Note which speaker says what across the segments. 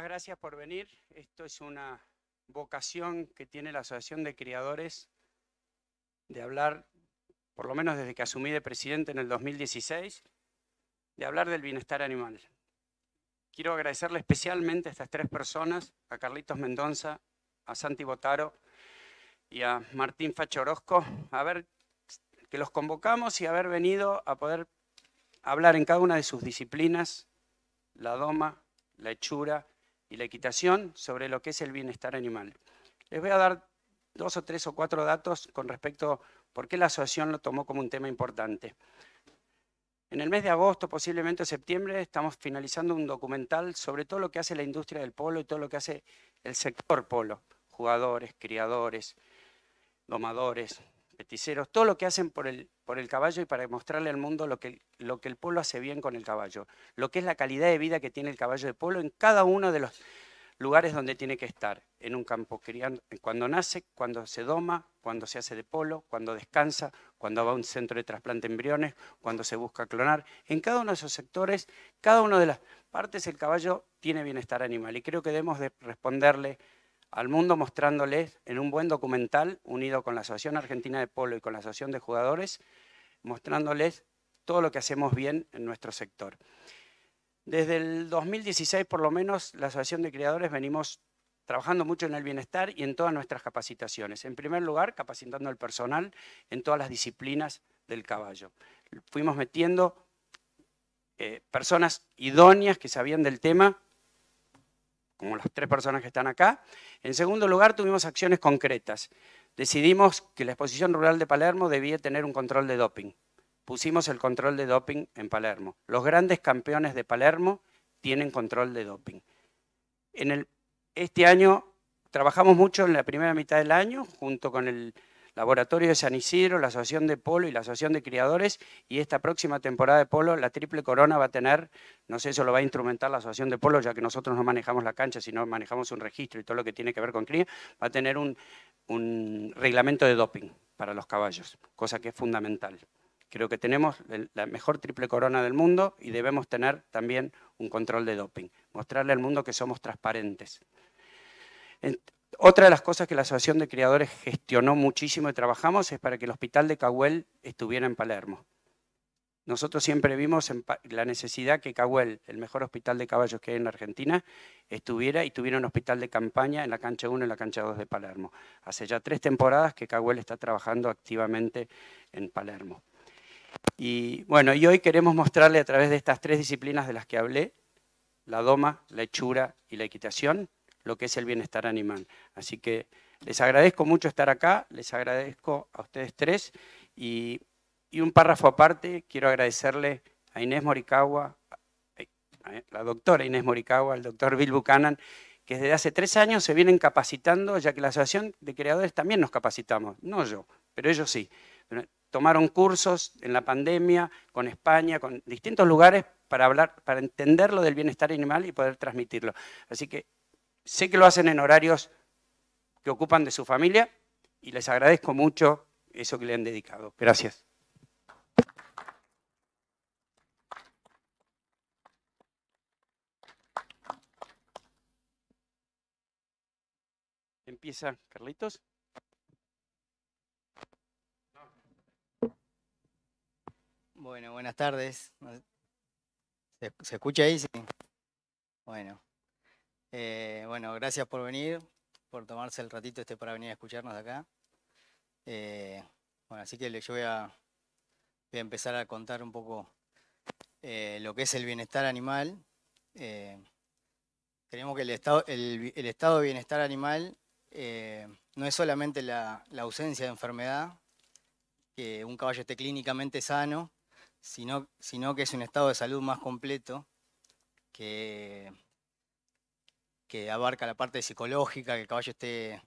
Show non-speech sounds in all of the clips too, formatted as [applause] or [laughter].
Speaker 1: gracias por venir. Esto es una vocación que tiene la Asociación de Criadores de hablar, por lo menos desde que asumí de presidente en el 2016, de hablar del bienestar animal. Quiero agradecerle especialmente a estas tres personas, a Carlitos Mendoza, a Santi Botaro y a Martín Fachorosco, a ver que los convocamos y haber venido a poder hablar en cada una de sus disciplinas, la doma, la hechura, y la equitación sobre lo que es el bienestar animal. Les voy a dar dos o tres o cuatro datos con respecto a por qué la asociación lo tomó como un tema importante. En el mes de agosto, posiblemente septiembre, estamos finalizando un documental sobre todo lo que hace la industria del polo y todo lo que hace el sector polo, jugadores, criadores, domadores, peticeros, todo lo que hacen por el, por el caballo y para mostrarle al mundo lo que, lo que el pueblo hace bien con el caballo, lo que es la calidad de vida que tiene el caballo de pueblo en cada uno de los lugares donde tiene que estar, en un campo criando, cuando nace, cuando se doma, cuando se hace de polo, cuando descansa, cuando va a un centro de trasplante de embriones, cuando se busca clonar. En cada uno de esos sectores, cada una de las partes, el caballo tiene bienestar animal y creo que debemos de responderle al mundo mostrándoles en un buen documental, unido con la Asociación Argentina de Polo y con la Asociación de Jugadores, mostrándoles todo lo que hacemos bien en nuestro sector. Desde el 2016, por lo menos, la Asociación de criadores venimos trabajando mucho en el bienestar y en todas nuestras capacitaciones. En primer lugar, capacitando al personal en todas las disciplinas del caballo. Fuimos metiendo eh, personas idóneas que sabían del tema como las tres personas que están acá. En segundo lugar, tuvimos acciones concretas. Decidimos que la exposición rural de Palermo debía tener un control de doping. Pusimos el control de doping en Palermo. Los grandes campeones de Palermo tienen control de doping. En este año trabajamos mucho en la primera mitad del año, junto con el Laboratorio de San Isidro, la Asociación de Polo y la Asociación de Criadores, y esta próxima temporada de Polo, la Triple Corona va a tener, no sé, eso lo va a instrumentar la Asociación de Polo, ya que nosotros no manejamos la cancha, sino manejamos un registro y todo lo que tiene que ver con cría, va a tener un, un reglamento de doping para los caballos, cosa que es fundamental. Creo que tenemos la mejor triple corona del mundo y debemos tener también un control de doping, mostrarle al mundo que somos transparentes. Otra de las cosas que la Asociación de Criadores gestionó muchísimo y trabajamos es para que el hospital de Cahuel estuviera en Palermo. Nosotros siempre vimos la necesidad que Cahuel, el mejor hospital de caballos que hay en Argentina, estuviera y tuviera un hospital de campaña en la cancha 1 y en la cancha 2 de Palermo. Hace ya tres temporadas que Cahuel está trabajando activamente en Palermo. Y bueno, y hoy queremos mostrarle a través de estas tres disciplinas de las que hablé, la doma, la hechura y la equitación, lo que es el bienestar animal. Así que les agradezco mucho estar acá, les agradezco a ustedes tres y, un párrafo aparte quiero agradecerle a Inés Moricagua, la doctora Inés Moricagua, al doctor Bill Buchanan, que desde hace tres años se vienen capacitando, ya que la Asociación de Creadores también nos capacitamos, no yo, pero ellos sí. Tomaron cursos en la pandemia, con España, con distintos lugares para hablar, para entender lo del bienestar animal y poder transmitirlo. Así que Sé que lo hacen en horarios que ocupan de su familia y les agradezco mucho eso que le han dedicado. Gracias. Empieza
Speaker 2: Carlitos. Bueno, buenas tardes. ¿Se, escucha ahí? Bueno. Eh, bueno, gracias por venir, por tomarse el ratito este para venir a escucharnos de acá. Eh, bueno, así que yo voy a, empezar a contar un poco eh, lo que es el bienestar animal. Tenemos que el estado, el, estado, de bienestar animal no es solamente la, la ausencia de enfermedad, que un caballo esté clínicamente sano, sino, sino que es un estado de salud más completo, que que abarca la parte psicológica, que el caballo esté,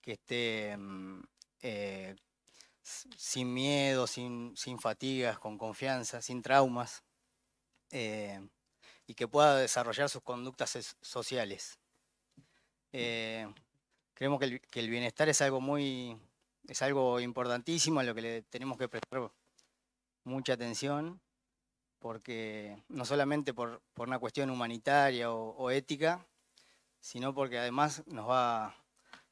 Speaker 2: que esté mm, eh, sin miedo, sin, fatigas, con confianza, sin traumas, eh, y que pueda desarrollar sus conductas sociales. Eh, creemos que el, bienestar es algo muy, es algo importantísimo a lo que le tenemos que prestar mucha atención, porque no solamente por, una cuestión humanitaria o ética, sino porque además nos va,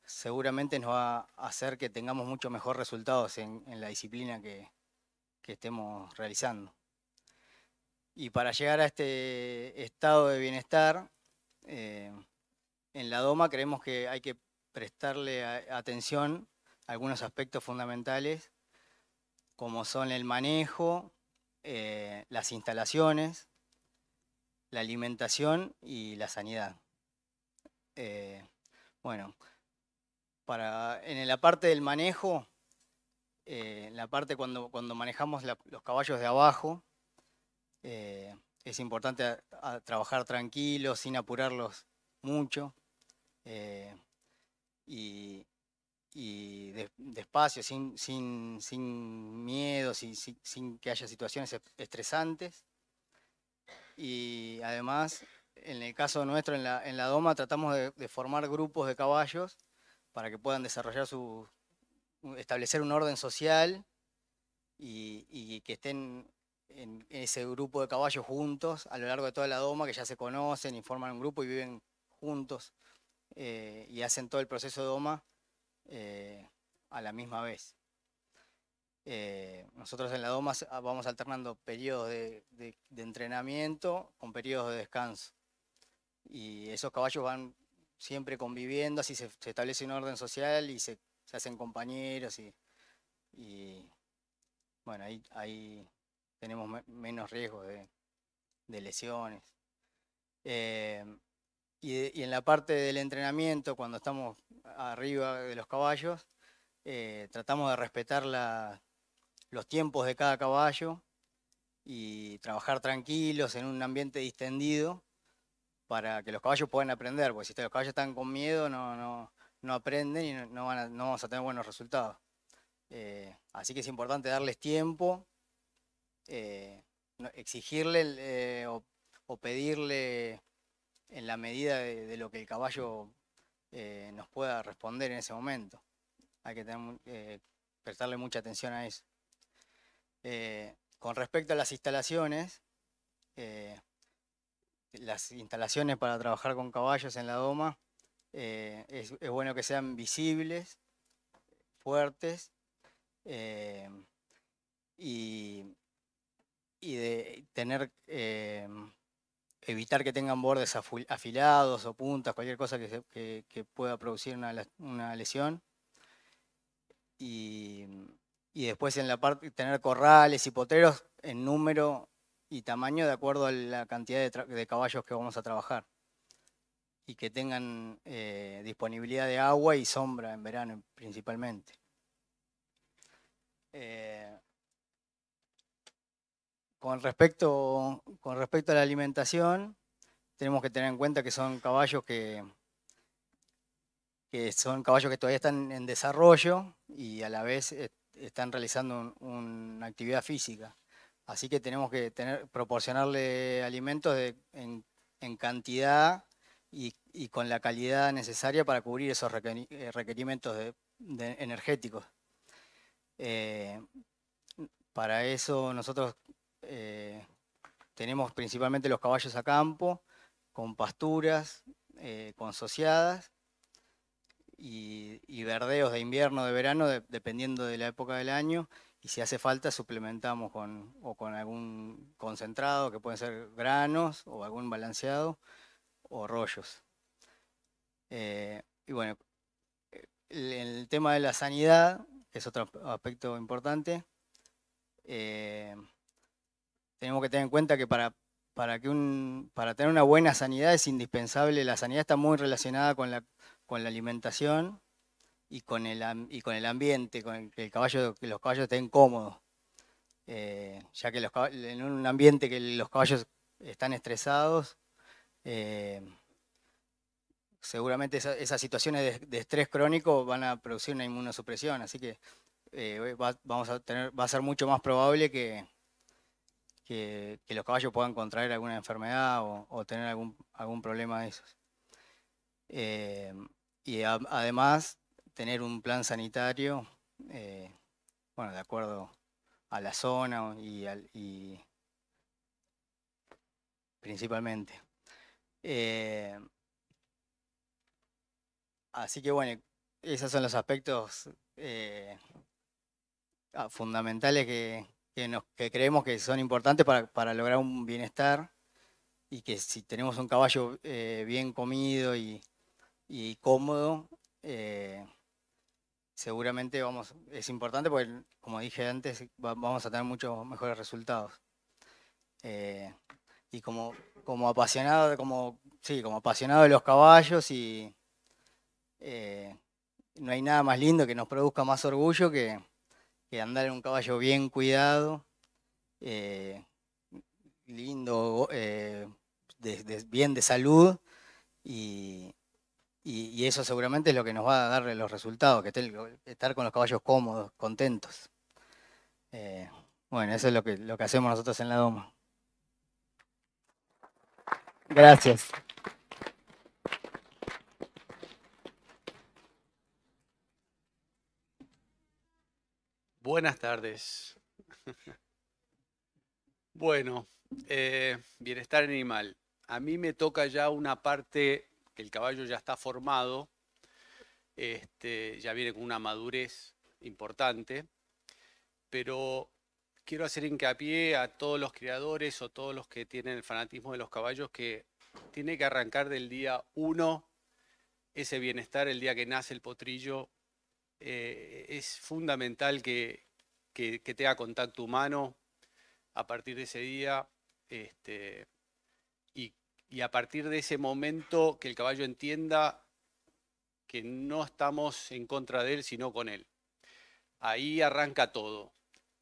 Speaker 2: seguramente nos va a hacer que tengamos mucho mejor resultados en, la disciplina que, estemos realizando. Y para llegar a este estado de bienestar, eh, en la DOMA creemos que hay que prestarle atención a algunos aspectos fundamentales, como son el manejo, eh, las instalaciones, la alimentación y la sanidad. Eh, bueno, para, en la parte del manejo, eh, en la parte cuando, cuando manejamos los caballos de abajo, eh, es importante trabajar tranquilos sin apurarlos mucho y, despacio, sin, miedo, sin, sin, que haya situaciones estresantes. Y además en el caso nuestro, en la, Doma, tratamos de, formar grupos de caballos para que puedan desarrollar su. establecer un orden social y, que estén en ese grupo de caballos juntos a lo largo de toda la Doma, que ya se conocen y forman un grupo y viven juntos eh, y hacen todo el proceso de Doma eh, a la misma vez. Eh, nosotros en la DOMA ah, vamos alternando periodos de, entrenamiento con periodos de descanso y esos caballos van siempre conviviendo, así se, establece un orden social y se, hacen compañeros y, bueno, ahí, tenemos menos riesgo de, lesiones. Eh, y, en la parte del entrenamiento, cuando estamos arriba de los caballos, eh, tratamos de respetar los tiempos de cada caballo y trabajar tranquilos en un ambiente distendido para que los caballos puedan aprender, porque si los caballos están con miedo, no, aprenden y no, vamos a tener buenos resultados. Eh, así que es importante darles tiempo, eh, exigirle eh, o, pedirle en la medida de, lo que el caballo nos pueda responder en ese momento. Hay que prestarle mucha atención a eso. con respecto a las instalaciones, las instalaciones para trabajar con caballos en la doma, eh, es, bueno que sean visibles, fuertes eh, y, de tener eh, evitar que tengan bordes afilados o puntas, cualquier cosa que, pueda producir una, lesión. Y, después en la parte tener corrales y potreros en número y tamaño de acuerdo a la cantidad de, caballos que vamos a trabajar. Y que tengan eh, disponibilidad de agua y sombra en verano principalmente. Eh, con, respecto, con respecto a la alimentación, tenemos que tener en cuenta que son caballos que, que son caballos que todavía están en desarrollo y a la vez están realizando una actividad física. Así que tenemos que proporcionarle alimentos en, cantidad y, con la calidad necesaria para cubrir esos eh, requerimientos energéticos. Eh, para eso nosotros eh, tenemos principalmente los caballos a campo, con pasturas, consociadas y, verdeos de invierno, de verano, dependiendo de la época del año y si hace falta suplementamos con, o con algún concentrado, que pueden ser granos o algún balanceado o rollos. Eh, y bueno, el, tema de la sanidad, es otro aspecto importante, eh, tenemos que tener en cuenta que para, que para tener una buena sanidad es indispensable, la sanidad está muy relacionada con la, con la alimentación y con el, y con el ambiente, con el, que caballo, los caballos estén cómodos. Eh, ya que en un ambiente que los caballos están estresados, eh, seguramente esas situaciones de, estrés crónico van a producir una inmunosupresión, así que eh, va, vamos a tener, va a ser mucho más probable que, que, los caballos puedan contraer alguna enfermedad o, tener algún, problema de esos. y además tener un plan sanitario, eh, bueno, de acuerdo a la zona y, principalmente. Eh, así que bueno, esos son los aspectos eh, ah, fundamentales que, creemos que son importantes para, lograr un bienestar y que si tenemos un caballo bien comido y, y cómodo, seguramente vamos, es importante porque, como dije antes, vamos a tener muchos mejores resultados. Eh, y como, como apasionado, como, sí, como apasionado de los caballos y eh, no hay nada más lindo que nos produzca más orgullo que, andar en un caballo bien cuidado, eh, lindo, bien de salud y, y, eso seguramente es lo que nos va a dar los resultados, que estar con los caballos cómodos, contentos. Eh, bueno, eso es lo que, lo que hacemos nosotros en la Doma. Gracias.
Speaker 3: Buenas tardes. [laughs] Bueno, eh, bienestar animal. A mí me toca ya una parte el caballo ya está formado, este, ya viene con una madurez importante, pero quiero hacer hincapié a todos los criadores o todos los que tienen el fanatismo de los caballos que tiene que arrancar del día uno ese bienestar, el día que nace el potrillo. Eh, es fundamental que, que, tenga contacto humano a partir de ese día. Este, y a partir de ese momento que el caballo entienda que no estamos en contra de él, sino con él. Ahí arranca todo.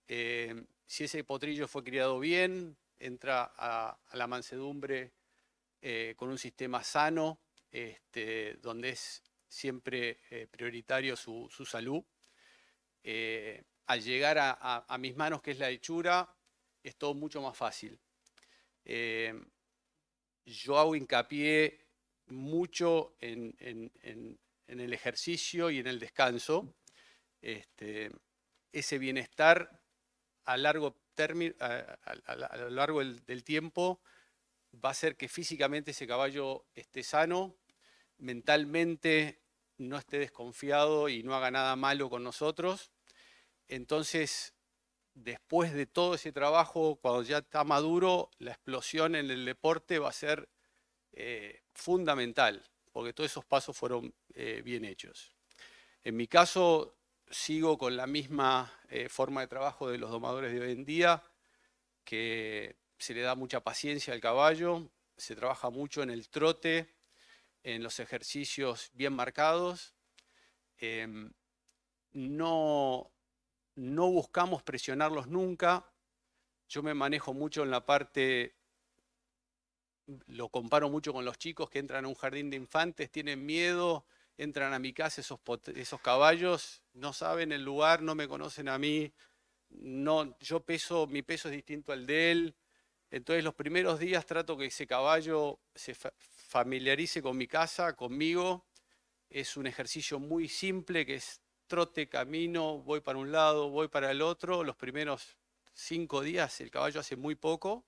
Speaker 3: Eh, si ese potrillo fue criado bien, entra a, la mansedumbre eh, con un sistema sano, este, donde es siempre eh, prioritario su, salud. al llegar a, a, mis manos, que es la hechura, es todo mucho más fácil yo hago hincapié mucho en, el ejercicio y en el descanso. Este, ese bienestar a largo, término, a, lo largo del, del tiempo va a hacer que físicamente ese caballo esté sano, mentalmente no esté desconfiado y no haga nada malo con nosotros. Entonces, después de todo ese trabajo, cuando ya está maduro, la explosión en el deporte va a ser eh, fundamental, porque todos esos pasos fueron eh, bien hechos. En mi caso, sigo con la misma eh, forma de trabajo de los domadores de hoy en día, que se le da mucha paciencia al caballo, se trabaja mucho en el trote, en los ejercicios bien marcados. Em, no no buscamos presionarlos nunca. Yo me manejo mucho en la parte, lo comparo mucho con los chicos que entran a un jardín de infantes, tienen miedo, entran a mi casa esos, caballos, no saben el lugar, no me conocen a mí, no, yo peso, mi peso es distinto al de él. Entonces los primeros días trato que ese caballo se familiarice con mi casa, conmigo. Es un ejercicio muy simple que es trote, camino, voy para un lado, voy para el otro. Los primeros cinco días el caballo hace muy poco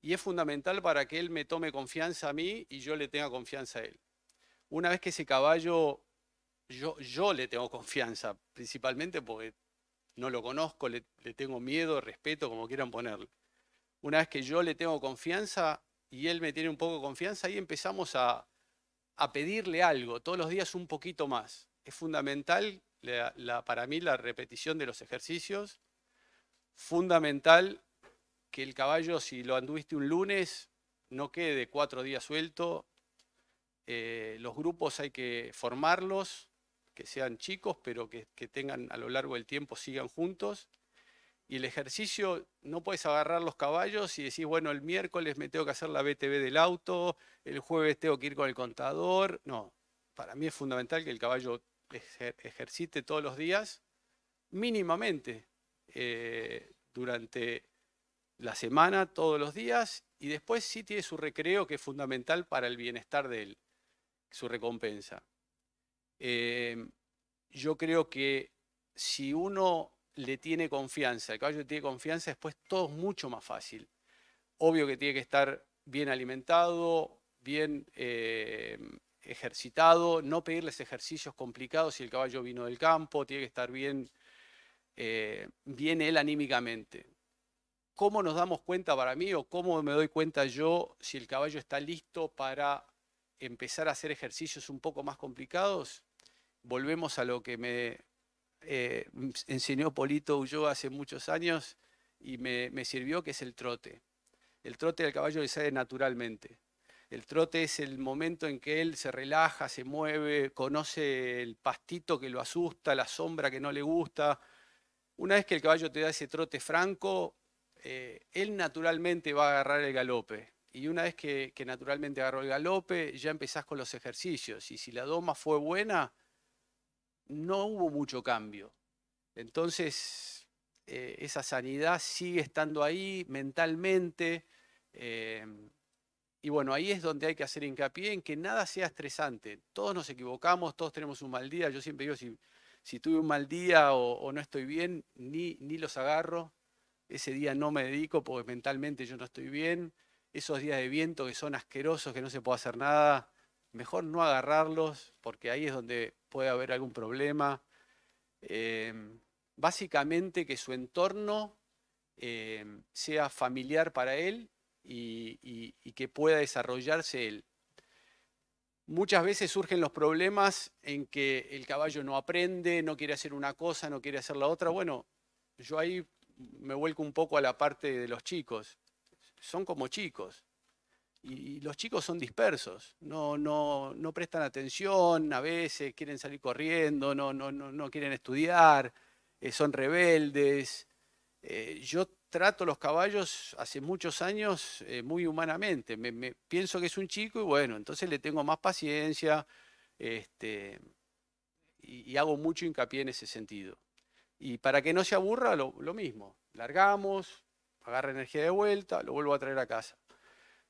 Speaker 3: y es fundamental para que él me tome confianza a mí y yo le tenga confianza a él. Una vez que ese caballo, yo, yo le tengo confianza, principalmente porque no lo conozco, le, tengo miedo, respeto, como quieran ponerle. Una vez que yo le tengo confianza y él me tiene un poco de confianza, ahí empezamos a, a pedirle algo, todos los días un poquito más es fundamental la, para mí la repetición de los ejercicios, fundamental que el caballo, si lo anduviste un lunes, no quede cuatro días suelto. Eh, los grupos hay que formarlos, que sean chicos, pero que, que, tengan a lo largo del tiempo, sigan juntos. Y el ejercicio, no puedes agarrar los caballos y decir, bueno, el miércoles me tengo que hacer la BTV del auto, el jueves tengo que ir con el contador. No, para mí es fundamental que el caballo ejercite todos los días, mínimamente, eh, durante la semana, todos los días, y después sí tiene su recreo que es fundamental para el bienestar de él, su recompensa. Em, yo creo que si uno le tiene confianza, el caballo le tiene confianza, después todo es mucho más fácil. Obvio que tiene que estar bien alimentado, bien em, ejercitado, no pedirles ejercicios complicados si el caballo vino del campo, tiene que estar bien, eh, bien él anímicamente. ¿Cómo nos damos cuenta para mí o cómo me doy cuenta yo si el caballo está listo para empezar a hacer ejercicios un poco más complicados? Volvemos a lo que me eh, enseñó Polito Ulloa hace muchos años y me, me sirvió, que es el trote. El trote del caballo le sale naturalmente el trote es el momento en que él se relaja, se mueve, conoce el pastito que lo asusta, la sombra que no le gusta. Una vez que el caballo te da ese trote franco, eh, él naturalmente va a agarrar el galope. Y una vez que, naturalmente agarró el galope, ya empezás con los ejercicios. Y si la doma fue buena, no hubo mucho cambio. Entonces, eh, esa sanidad sigue estando ahí mentalmente. Eh, y bueno, ahí es donde hay que hacer hincapié en que nada sea estresante. Todos nos equivocamos, todos tenemos un mal día. Yo siempre digo, si, si tuve un mal día o, no estoy bien, ni, ni los agarro. Ese día no me dedico porque mentalmente yo no estoy bien. Esos días de viento que son asquerosos, que no se puede hacer nada, mejor no agarrarlos porque ahí es donde puede haber algún problema. Em, básicamente que su entorno em, sea familiar para él y, que pueda desarrollarse él. Muchas veces surgen los problemas en que el caballo no aprende, no quiere hacer una cosa, no quiere hacer la otra. Bueno, yo ahí me vuelco un poco a la parte de los chicos. Son como chicos. Y, los chicos son dispersos, no, no, no prestan atención, a veces quieren salir corriendo, no, no, no, quieren estudiar, eh, son rebeldes. Eh, yo trato los caballos hace muchos años eh, muy humanamente. Me, pienso que es un chico y bueno, entonces le tengo más paciencia este, y, hago mucho hincapié en ese sentido. Y para que no se aburra, lo, mismo. Largamos, agarra energía de vuelta, lo vuelvo a traer a casa.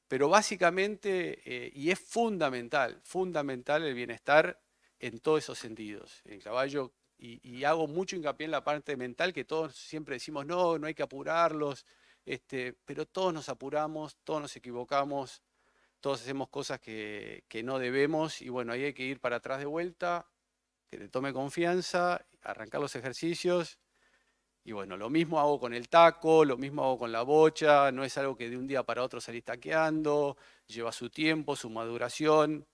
Speaker 3: Pero básicamente, eh, y es fundamental, fundamental el bienestar en todos esos sentidos. El caballo y, hago mucho hincapié en la parte mental, que todos siempre decimos, no, no hay que apurarlos, este, pero todos nos apuramos, todos nos equivocamos, todos hacemos cosas que, que no debemos y bueno, ahí hay que ir para atrás de vuelta, que te tome confianza, arrancar los ejercicios. Y bueno, lo mismo hago con el taco, lo mismo hago con la bocha, no es algo que de un día para otro salís taqueando, lleva su tiempo, su maduración.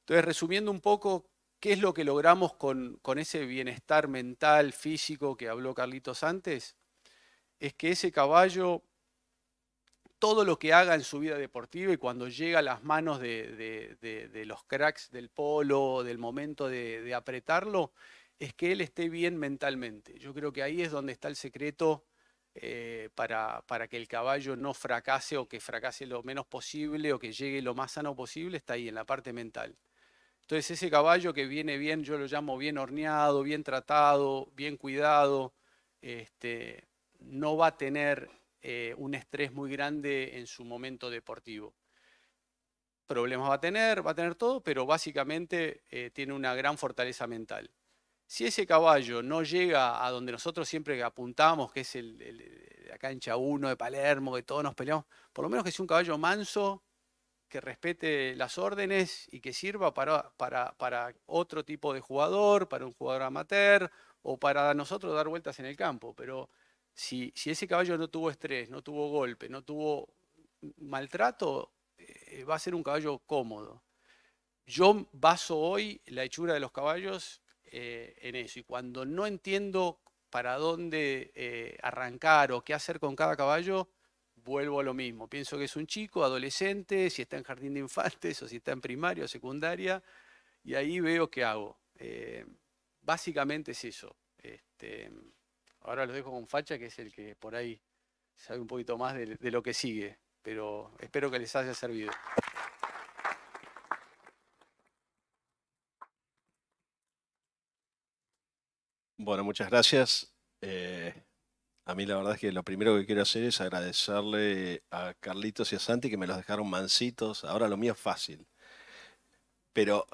Speaker 3: Entonces, resumiendo un poco, ¿Qué es lo que logramos con, ese bienestar mental, físico que habló Carlitos antes? Es que ese caballo todo lo que haga en su vida deportiva y cuando llega a las manos de, los cracks del polo, del momento de, apretarlo, es que él esté bien mentalmente. Yo creo que ahí es donde está el secreto eh, para, para, que el caballo no fracase o que fracase lo menos posible o que llegue lo más sano posible, está ahí en la parte mental. Entonces ese caballo que viene bien, yo lo llamo bien horneado, bien tratado, bien cuidado, este, no va a tener eh, un estrés muy grande en su momento deportivo. Problemas va a tener, va a tener todo, pero básicamente eh, tiene una gran fortaleza mental. Si ese caballo no llega a donde nosotros siempre apuntamos, que es el, el, la cancha 1 de Palermo, que todos nos peleamos, por lo menos que sea un caballo manso, que respete las órdenes y que sirva para, para, otro tipo de jugador, para un jugador amateur o para nosotros dar vueltas en el campo. Pero si, ese caballo no tuvo estrés, no tuvo golpe, no tuvo maltrato, eh, va a ser un caballo cómodo. Yo baso hoy la hechura de los caballos eh, en eso y cuando no entiendo para dónde eh, arrancar o qué hacer con cada caballo, vuelvo a lo mismo. Pienso que es un chico, adolescente, si está en jardín de infantes o si está en primaria o secundaria, y ahí veo qué hago. Eh, básicamente es eso. Este, ahora lo dejo con Facha, que es el que por ahí sabe un poquito más de, lo que sigue, pero espero que les haya servido.
Speaker 4: Bueno, muchas gracias. Eh, a mí la verdad es que lo primero que quiero hacer es agradecerle a Carlitos y a Santi que me los dejaron mansitos. Ahora lo mío es fácil. Pero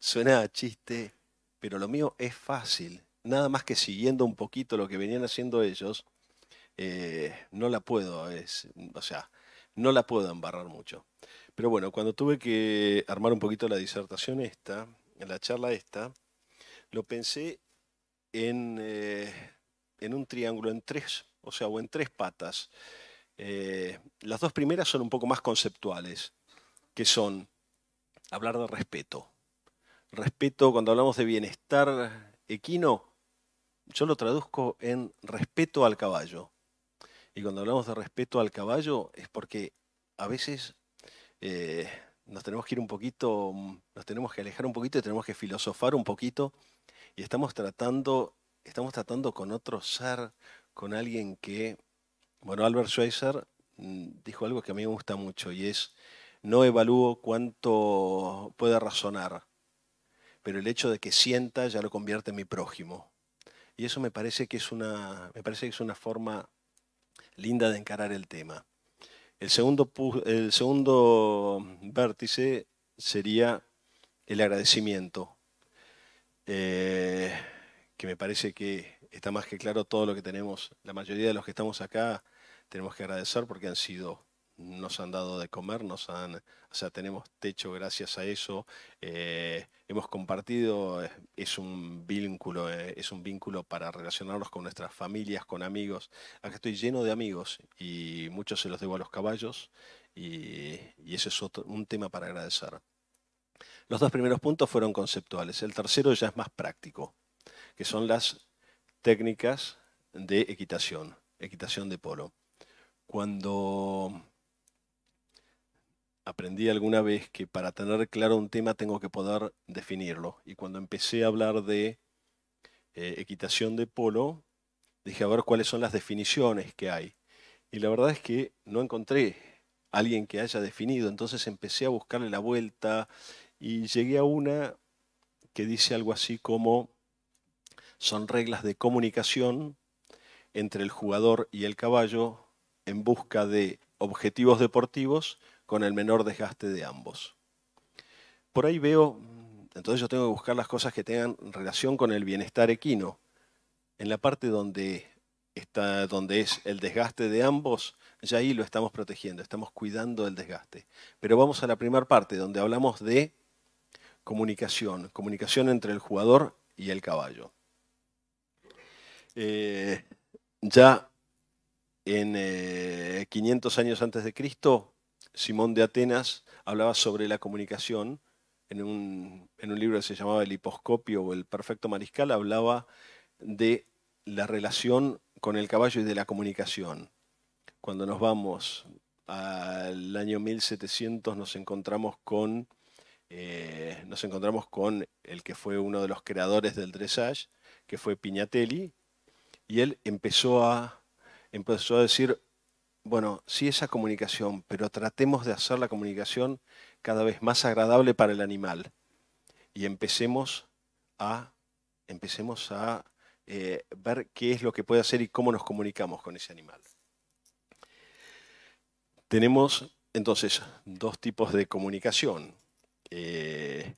Speaker 4: suena a chiste, pero lo mío es fácil. Nada más que siguiendo un poquito lo que venían haciendo ellos, eh, no la puedo, es, o sea, no la puedo embarrar mucho. Pero bueno, cuando tuve que armar un poquito la disertación esta, en la charla esta, lo pensé en... Eh, en un triángulo en tres, o sea, o en tres patas. Eh, las dos primeras son un poco más conceptuales, que son hablar de respeto. Respeto, cuando hablamos de bienestar equino, yo lo traduzco en respeto al caballo. Y cuando hablamos de respeto al caballo es porque a veces eh, nos tenemos que ir un poquito, nos tenemos que alejar un poquito y tenemos que filosofar un poquito. Y estamos tratando estamos tratando con otro ser, con alguien que, bueno, Albert Schweitzer mm, dijo algo que a mí me gusta mucho y es, no evalúo cuánto pueda razonar, pero el hecho de que sienta ya lo convierte en mi prójimo. Y eso me parece que es una, me parece que es una forma linda de encarar el tema. El segundo, el segundo vértice sería el agradecimiento. Eh, que me parece que está más que claro todo lo que tenemos, la mayoría de los que estamos acá tenemos que agradecer porque han sido, nos han dado de comer, nos han, o sea, tenemos techo gracias a eso, eh, hemos compartido, eh, es un vínculo, eh, es un vínculo para relacionarnos con nuestras familias, con amigos. Acá estoy lleno de amigos y muchos se los debo a los caballos y, y ese es un tema para agradecer. Los dos primeros puntos fueron conceptuales, el tercero ya es más práctico que son las técnicas de equitación, equitación de polo. Cuando aprendí alguna vez que para tener claro un tema tengo que poder definirlo. Y cuando empecé a hablar de eh, equitación de polo, dije a ver cuáles son las definiciones que hay. Y la verdad es que no encontré alguien que haya definido, entonces empecé a buscarle la vuelta y llegué a una que dice algo así como son reglas de comunicación entre el jugador y el caballo en busca de objetivos deportivos con el menor desgaste de ambos. Por ahí veo, entonces yo tengo que buscar las cosas que tengan relación con el bienestar equino. En la parte donde, está, donde es el desgaste de ambos, ya ahí lo estamos protegiendo, estamos cuidando el desgaste. Pero vamos a la primera parte, donde hablamos de comunicación, comunicación entre el jugador y el caballo. Eh, ya en 500 eh, años antes de Cristo, Simón de Atenas hablaba sobre la comunicación. En un, libro que se llamaba El hiposcopio o El perfecto mariscal, hablaba de la relación con el caballo y de la comunicación. Cuando nos vamos al año 1700 nos encontramos con, eh, nos encontramos con el que fue uno de los creadores del dressage, que fue Pignatelli, y él empezó a, empezó a decir, bueno, sí esa comunicación, pero tratemos de hacer la comunicación cada vez más agradable para el animal. Y empecemos a, empecemos a eh, ver qué es lo que puede hacer y cómo nos comunicamos con ese animal. Tenemos entonces dos tipos de comunicación. Eh,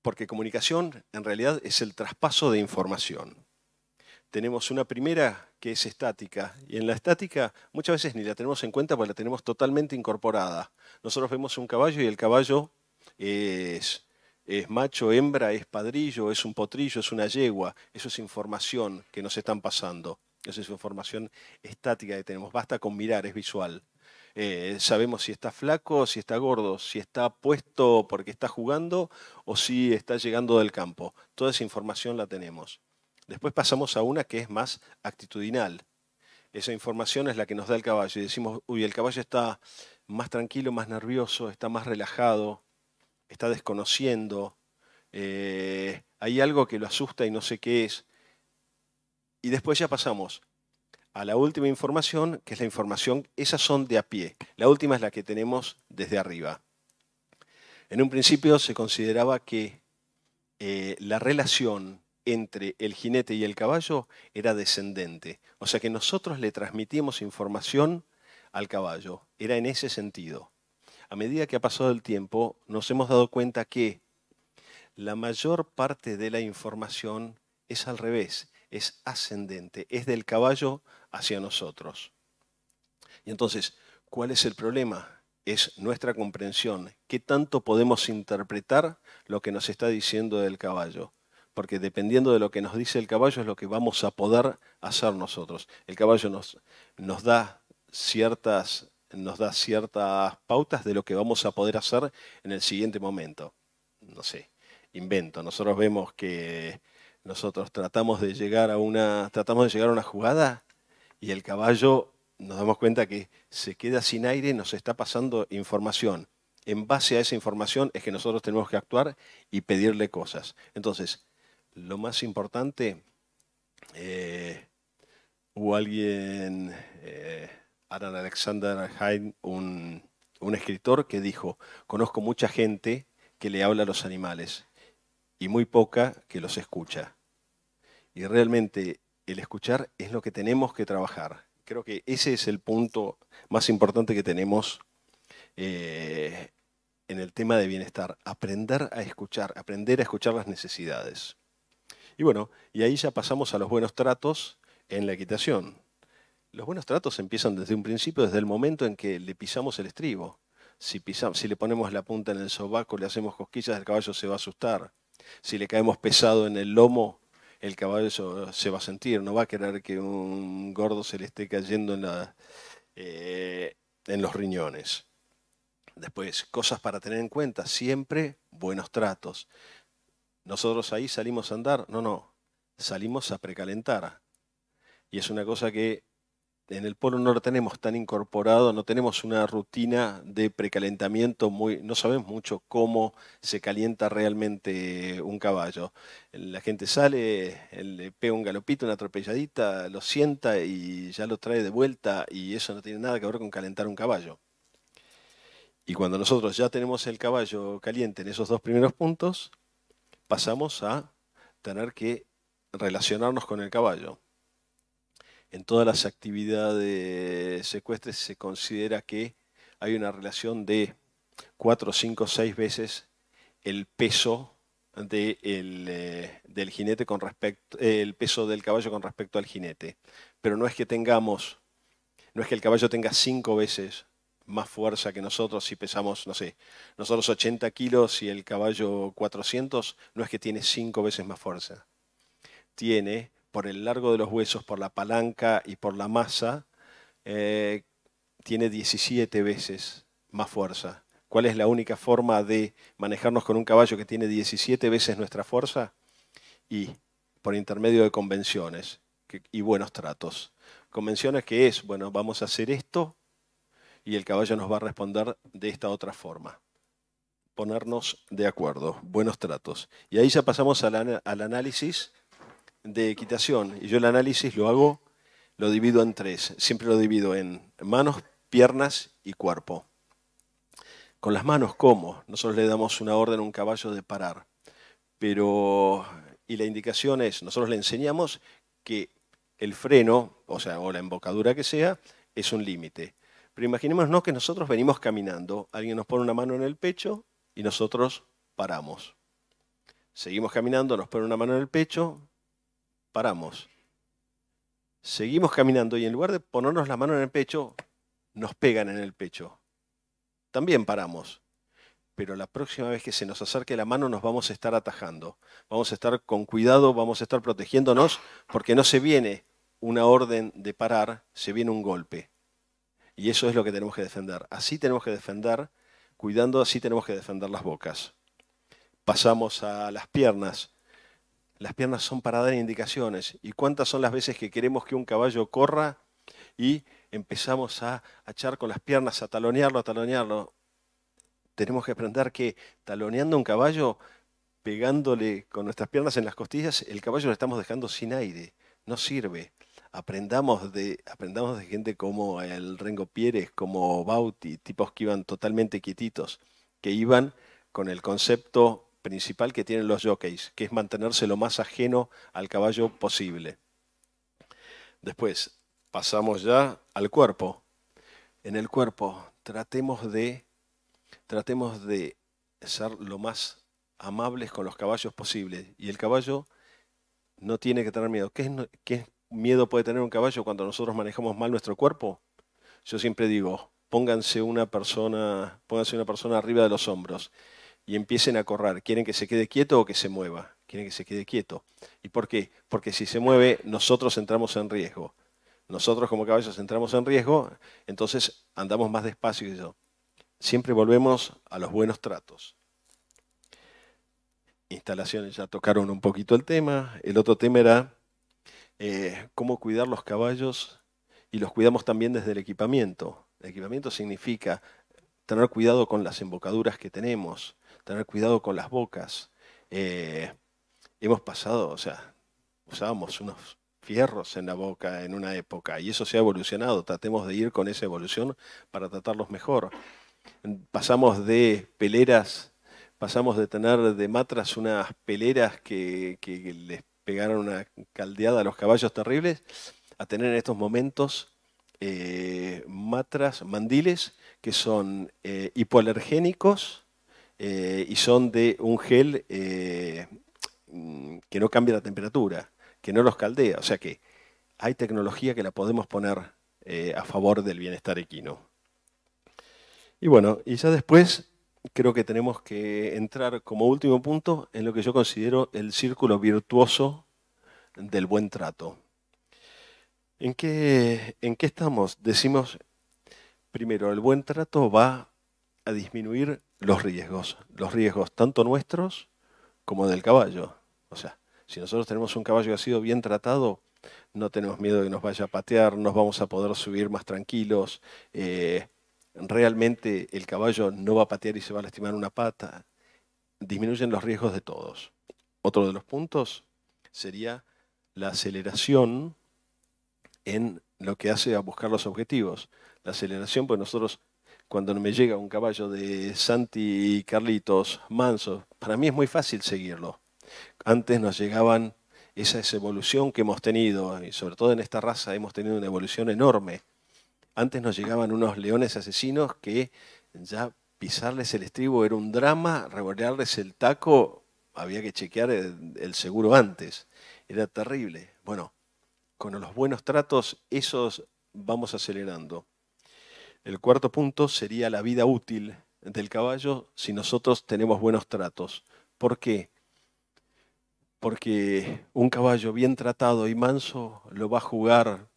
Speaker 4: porque comunicación en realidad es el traspaso de información tenemos una primera que es estática. Y en la estática muchas veces ni la tenemos en cuenta porque la tenemos totalmente incorporada. Nosotros vemos un caballo y el caballo es, macho, hembra, es padrillo, es un potrillo, es una yegua. Eso es información que nos están pasando. Esa es información estática que tenemos. Basta con mirar, es visual. Eh, sabemos si está flaco, si está gordo, si está puesto porque está jugando o si está llegando del campo. Toda esa información la tenemos. Después pasamos a una que es más actitudinal. Esa información es la que nos da el caballo y decimos, uy, el caballo está más tranquilo, más nervioso, está más relajado, está desconociendo, eh, hay algo que lo asusta y no sé qué es. Y después ya pasamos a la última información, que es la información, esas son de a pie. La última es la que tenemos desde arriba. En un principio se consideraba que eh, la relación entre el jinete y el caballo era descendente. O sea que nosotros le transmitimos información al caballo. Era en ese sentido. A medida que ha pasado el tiempo, nos hemos dado cuenta que la mayor parte de la información es al revés, es ascendente, es del caballo hacia nosotros. Y entonces, ¿cuál es el problema? Es nuestra comprensión. ¿Qué tanto podemos interpretar lo que nos está diciendo el caballo? porque dependiendo de lo que nos dice el caballo es lo que vamos a poder hacer nosotros. El caballo nos, nos da ciertas nos da ciertas pautas de lo que vamos a poder hacer en el siguiente momento. No sé, invento. Nosotros vemos que nosotros tratamos de llegar a una, tratamos de llegar a una jugada y el caballo nos damos cuenta que se queda sin aire, nos está pasando información. En base a esa información es que nosotros tenemos que actuar y pedirle cosas. Entonces, lo más importante, eh, hubo alguien, eh, Alexander Hein, un, escritor que dijo, conozco mucha gente que le habla a los animales y muy poca que los escucha. Y realmente el escuchar es lo que tenemos que trabajar. Creo que ese es el punto más importante que tenemos eh, en el tema de bienestar. Aprender a escuchar, aprender a escuchar las necesidades. Y bueno, y ahí ya pasamos a los buenos tratos en la equitación. Los buenos tratos empiezan desde un principio, desde el momento en que le pisamos el estribo. Si, pisamos, si le ponemos la punta en el sobaco, le hacemos cosquillas, el caballo se va a asustar. Si le caemos pesado en el lomo, el caballo se va a sentir, no va a querer que un gordo se le esté cayendo en, la, eh, en los riñones. Después, cosas para tener en cuenta, siempre buenos tratos nosotros ahí salimos a andar, no, no, salimos a precalentar. Y es una cosa que en el polo no lo tenemos tan incorporado, no tenemos una rutina de precalentamiento muy, no sabemos mucho cómo se calienta realmente un caballo. La gente sale, le pega un galopito, una atropelladita, lo sienta y ya lo trae de vuelta y eso no tiene nada que ver con calentar un caballo. Y cuando nosotros ya tenemos el caballo caliente en esos dos primeros puntos, pasamos a tener que relacionarnos con el caballo. En todas las actividades secuestres se considera que hay una relación de 4, 5, 6 veces el peso eh, del jinete con respecto eh, el peso del caballo con respecto al jinete. Pero no es que tengamos, no es que el caballo tenga cinco veces más fuerza que nosotros, si pesamos, no sé, nosotros 80 kilos y el caballo 400, no es que tiene cinco veces más fuerza. Tiene, por el largo de los huesos, por la palanca y por la masa, eh, tiene 17 veces más fuerza. ¿Cuál es la única forma de manejarnos con un caballo que tiene 17 veces nuestra fuerza? Y por intermedio de convenciones y buenos tratos. Convenciones que es, bueno, vamos a hacer esto y el caballo nos va a responder de esta otra forma. Ponernos de acuerdo, buenos tratos. Y ahí ya pasamos al, análisis de equitación. Y yo el análisis lo hago, lo divido en tres. Siempre lo divido en manos, piernas y cuerpo. Con las manos, ¿cómo? Nosotros le damos una orden a un caballo de parar. Pero, y la indicación es, nosotros le enseñamos que el freno, o sea, o la embocadura que sea, es un límite. Pero imaginémonos que nosotros venimos caminando, alguien nos pone una mano en el pecho y nosotros paramos. Seguimos caminando, nos pone una mano en el pecho, paramos. Seguimos caminando y en lugar de ponernos la mano en el pecho, nos pegan en el pecho. También paramos. Pero la próxima vez que se nos acerque la mano nos vamos a estar atajando. Vamos a estar con cuidado, vamos a estar protegiéndonos porque no se viene una orden de parar, se viene un golpe. Y eso es lo que tenemos que defender. Así tenemos que defender, cuidando, así tenemos que defender las bocas. Pasamos a las piernas. Las piernas son para dar indicaciones. ¿Y cuántas son las veces que queremos que un caballo corra y empezamos a echar con las piernas, a talonearlo, a talonearlo? Tenemos que aprender que taloneando un caballo, pegándole con nuestras piernas en las costillas, el caballo lo estamos dejando sin aire, no sirve aprendamos de, aprendamos de gente como el Rengo Pieres, como Bauti, tipos que iban totalmente quietitos, que iban con el concepto principal que tienen los jockeys, que es mantenerse lo más ajeno al caballo posible. Después, pasamos ya al cuerpo. En el cuerpo, tratemos de, tratemos de ser lo más amables con los caballos posibles. Y el caballo no tiene que tener miedo. ¿Qué qué es miedo puede tener un caballo cuando nosotros manejamos mal nuestro cuerpo? Yo siempre digo, pónganse una persona, una persona arriba de los hombros y empiecen a correr. ¿Quieren que se quede quieto o que se mueva? Quieren que se quede quieto. ¿Y por qué? Porque si se mueve, nosotros entramos en riesgo. Nosotros como caballos entramos en riesgo, entonces andamos más despacio que yo. Siempre volvemos a los buenos tratos. Instalaciones ya tocaron un poquito el tema. El otro tema era eh, cómo cuidar los caballos y los cuidamos también desde el equipamiento. El equipamiento significa tener cuidado con las embocaduras que tenemos, tener cuidado con las bocas. Eh, hemos pasado, o sea, usábamos unos fierros en la boca en una época y eso se ha evolucionado. Tratemos de ir con esa evolución para tratarlos mejor. Pasamos de peleras, pasamos de tener de matras unas peleras que, que les pegaron una caldeada a los caballos terribles, a tener en estos momentos eh, matras, mandiles, que son eh, hipoalergénicos eh, y son de un gel mm, que no cambia la temperatura, que no los caldea. O sea que hay tecnología que la podemos poner a favor del bienestar equino. Y bueno, y ya después creo que tenemos que entrar como último punto en lo que yo considero el círculo virtuoso del buen trato. ¿En qué, en qué estamos? Decimos, primero, el buen trato va a disminuir los riesgos, los riesgos tanto nuestros como del caballo. O sea, si nosotros tenemos un caballo que ha sido bien tratado, no tenemos miedo de que nos vaya a patear, nos vamos a poder subir más tranquilos, eh, realmente el caballo no va a patear y se va a lastimar una pata, disminuyen los riesgos de todos. Otro de los puntos sería la aceleración en lo que hace a buscar los objetivos. La aceleración, pues nosotros, cuando me llega un caballo de Santi y Carlitos Manso, para mí es muy fácil seguirlo. Antes nos llegaban esa, esa evolución que hemos tenido, y sobre todo en esta raza hemos tenido una evolución enorme antes nos llegaban unos leones asesinos que ya pisarles el estribo era un drama, revolearles el taco, había que chequear el, seguro antes. Era terrible. Bueno, con los buenos tratos, esos vamos acelerando. El cuarto punto sería la vida útil del caballo si nosotros tenemos buenos tratos. ¿Por qué? Porque un caballo bien tratado y manso lo va a jugar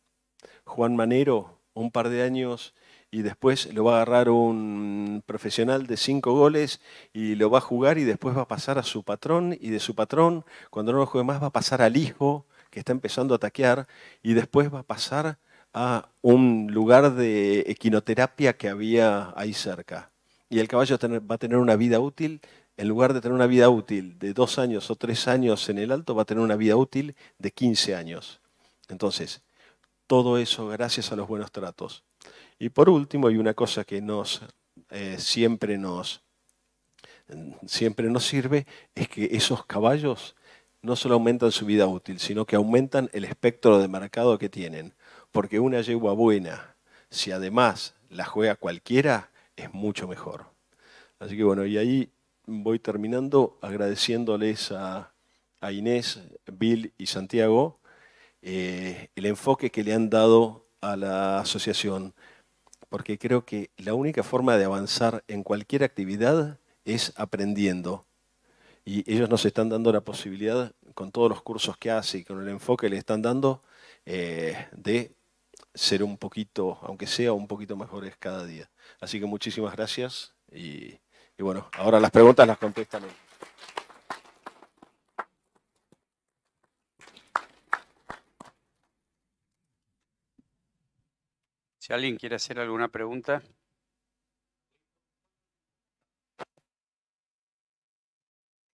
Speaker 4: Juan Manero un par de años y después lo va a agarrar un profesional de cinco goles y lo va a jugar y después va a pasar a su patrón y de su patrón, cuando no lo juegue más, va a pasar al hijo que está empezando a taquear y después va a pasar a un lugar de equinoterapia que había ahí cerca. Y el caballo va a tener una vida útil, en lugar de tener una vida útil de dos años o tres años en el alto, va a tener una vida útil de 15 años. Entonces, todo eso gracias a los buenos tratos. Y por último, hay una cosa que nos, eh, siempre, nos, siempre nos sirve, es que esos caballos no solo aumentan su vida útil, sino que aumentan el espectro de mercado que tienen. Porque una yegua buena, si además la juega cualquiera, es mucho mejor. Así que bueno, y ahí voy terminando agradeciéndoles a Inés, Bill y Santiago eh, el enfoque que le han dado a la asociación, porque creo que la única forma de avanzar en cualquier actividad es aprendiendo. Y ellos nos están dando la posibilidad, con todos los cursos que hace y con el enfoque que le están dando, eh, de ser un poquito, aunque sea un poquito mejores cada día. Así que muchísimas gracias y, bueno, ahora las preguntas las contestan.
Speaker 1: Si alguien quiere hacer alguna pregunta.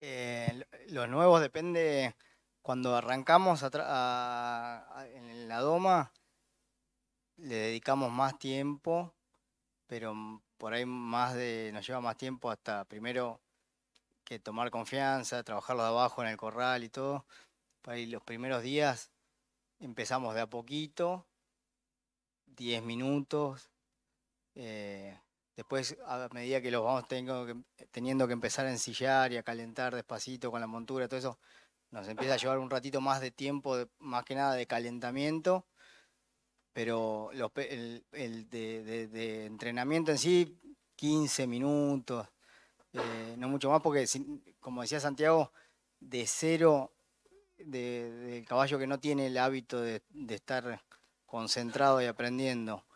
Speaker 2: Eh, los nuevos depende cuando arrancamos en la doma le dedicamos más tiempo, pero por ahí más de nos lleva más tiempo hasta primero que tomar confianza, trabajarlos de abajo en el corral y todo. los primeros días empezamos de a poquito 10 minutos. Eh, después, a medida que los vamos teniendo que, teniendo que empezar a ensillar y a calentar despacito con la montura, todo eso, nos empieza a llevar un ratito más de tiempo, más que nada de calentamiento. Pero el, de, entrenamiento en sí, 15 minutos, eh, no mucho más, porque como decía Santiago, de cero, del de caballo que no tiene el hábito de, estar concentrado y aprendiendo,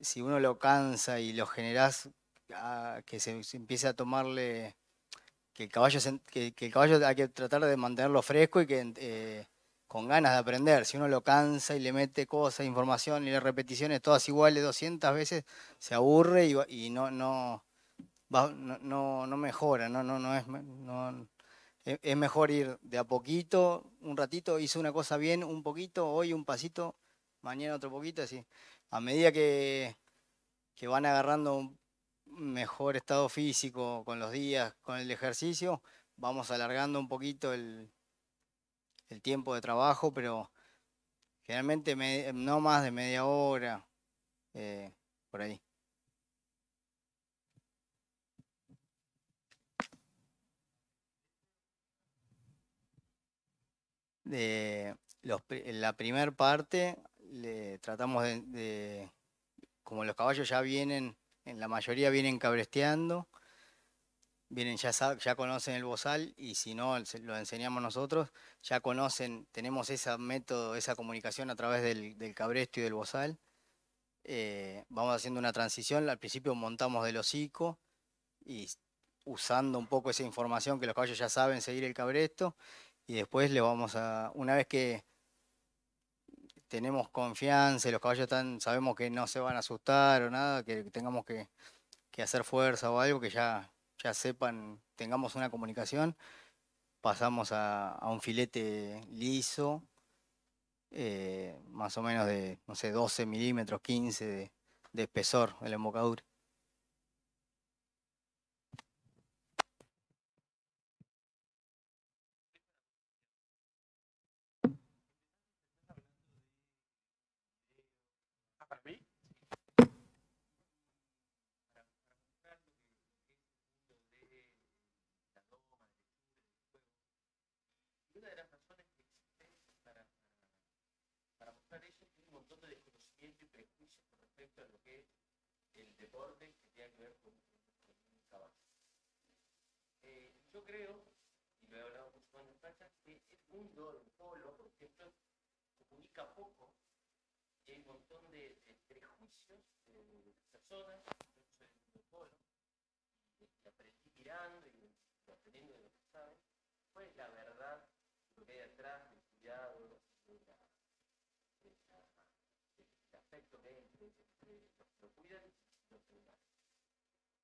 Speaker 2: si uno lo cansa y lo generás ah, que se, empiece a tomarle, que el, caballo el caballo hay que tratar de mantenerlo fresco y que eh, con ganas de aprender. Si uno lo cansa y le mete cosas, información y las repeticiones todas iguales 200 veces, se aburre y, no, no, no, no, mejora, no, no, no es... E, es mejor ir de a poquito, un ratito, hizo una cosa bien, un poquito, hoy un pasito, mañana otro poquito, así. A medida que, van agarrando un mejor estado físico con los días, con el ejercicio, vamos alargando un poquito el, el tiempo de trabajo, pero generalmente no más de media hora, eh, por ahí. De la primera parte tratamos de, como los caballos ya vienen, en la mayoría vienen cabresteando, vienen ya, ya conocen el bozal y si no lo enseñamos nosotros, ya conocen, tenemos ese método, esa comunicación a través del, cabresto y del bozal. Eh, vamos haciendo una transición, al principio montamos del hocico y usando un poco esa información que los caballos ya saben seguir el cabresto y después le vamos a, una vez que tenemos confianza los caballos sabemos que no se van a asustar o nada, que tengamos que, hacer fuerza o algo, que ya, ya sepan, tengamos una comunicación, pasamos a, un filete liso, eh, más o menos de, no sé, 12 milímetros, 15 de, de espesor en la embocadura.
Speaker 5: orden que tiene que ver con, un caballo. Eh, yo creo, y lo he hablado mucho con Natasha, que el mundo, del pueblo los comunica poco y hay un montón de, prejuicios de, de personas